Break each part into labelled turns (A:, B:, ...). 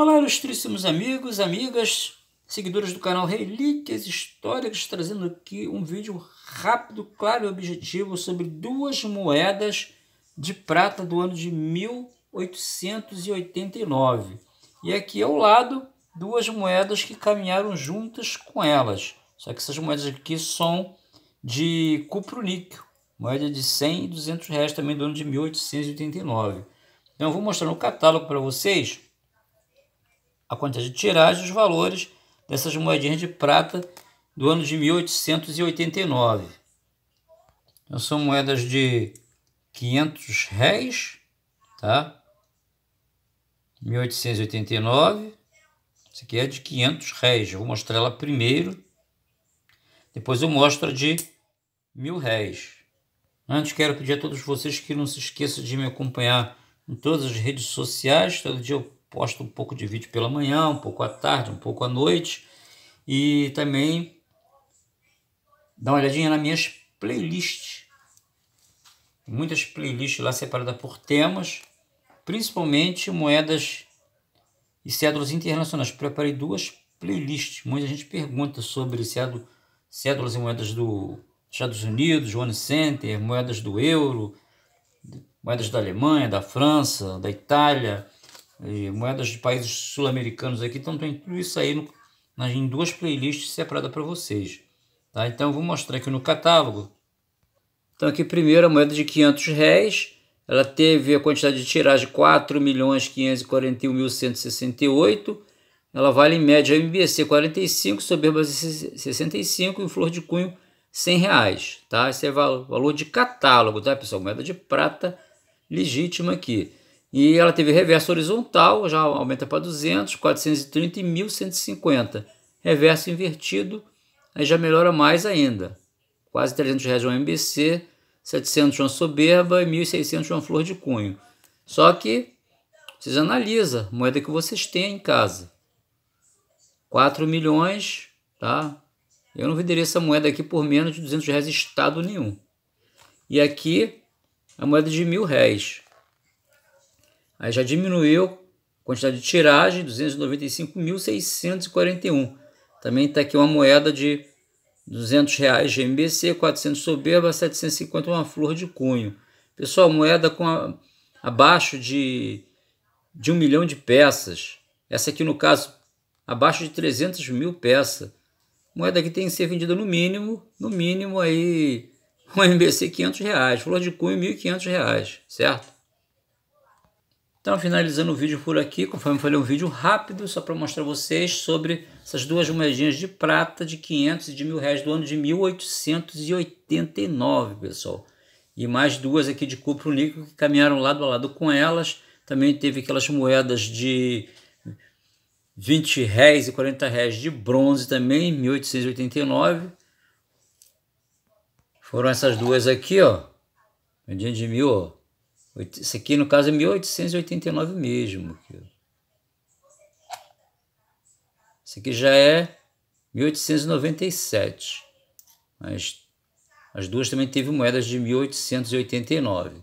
A: Olá, ilustríssimos amigos, amigas, seguidores do canal Relíquias Históricas, trazendo aqui um vídeo rápido, claro e objetivo sobre duas moedas de prata do ano de 1889. E aqui ao lado, duas moedas que caminharam juntas com elas. Só que essas moedas aqui são de cupro-níquel, moeda de 100 e 200 reais também do ano de 1889. Então, eu vou mostrar no catálogo para vocês a quantidade de tiragem os valores dessas moedinhas de prata do ano de 1889. Então, são moedas de 500 réis, tá? 1889. Isso aqui é de 500 réis. Eu vou mostrar ela primeiro. Depois eu mostro a de mil réis. Antes quero pedir a todos vocês que não se esqueçam de me acompanhar em todas as redes sociais. Todo dia eu posto um pouco de vídeo pela manhã, um pouco à tarde, um pouco à noite. E também dá uma olhadinha nas minhas playlists. Muitas playlists lá separadas por temas, principalmente moedas e cédulas internacionais. Preparei duas playlists. Muita gente pergunta sobre cédulas e moedas do Estados Unidos, One Center, moedas do euro, moedas da Alemanha, da França, da Itália e moedas de países sul-americanos aqui, então tem tudo isso aí no, nas, em duas playlists separadas para vocês. Tá? Então eu vou mostrar aqui no catálogo. Então aqui primeiro a moeda de 500 réis, ela teve a quantidade de tiragem 4.541.168, ela vale em média MBC 45, soberba 65 e flor de cunho 100 reais, tá? Esse é o valor de catálogo, tá pessoal? Moeda de prata legítima aqui. E ela teve reverso horizontal, já aumenta para 200, 430 e 1150. Reverso invertido, aí já melhora mais ainda. Quase 300 reais uma MBC, 700 uma soberba e 1.600 uma flor de cunho. Só que vocês analisa a moeda que vocês têm em casa. 4 milhões, tá? Eu não venderia essa moeda aqui por menos de 200 reais estado nenhum. E aqui a moeda de mil réis. Aí já diminuiu a quantidade de tiragem, 295.641. Também está aqui uma moeda de 200 reais GMBC, 400 soberba, 750 uma flor de cunho. Pessoal, moeda com a, abaixo de, de um milhão de peças. Essa aqui, no caso, abaixo de 300 mil peças. Moeda que tem que ser vendida no mínimo, no mínimo aí, um MBC 500 reais, flor de cunho 1.500 reais, certo? Então, finalizando o vídeo por aqui, conforme falei, um vídeo rápido, só para mostrar vocês sobre essas duas moedinhas de prata de 500 e de mil reais do ano de 1889, pessoal. E mais duas aqui de cupro líquido que caminharam lado a lado com elas. Também teve aquelas moedas de 20 réis e 40 réis de bronze também, 1889. Foram essas duas aqui, ó. Moedinha de mil, ó. Isso aqui, no caso, é 1889 mesmo. Isso aqui já é 1897. Mas as duas também teve moedas de 1889.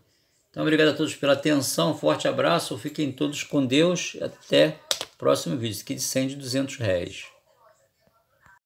A: Então, obrigado a todos pela atenção. forte abraço. Fiquem todos com Deus. Até o próximo vídeo. Isso aqui de 100 de 200 réis.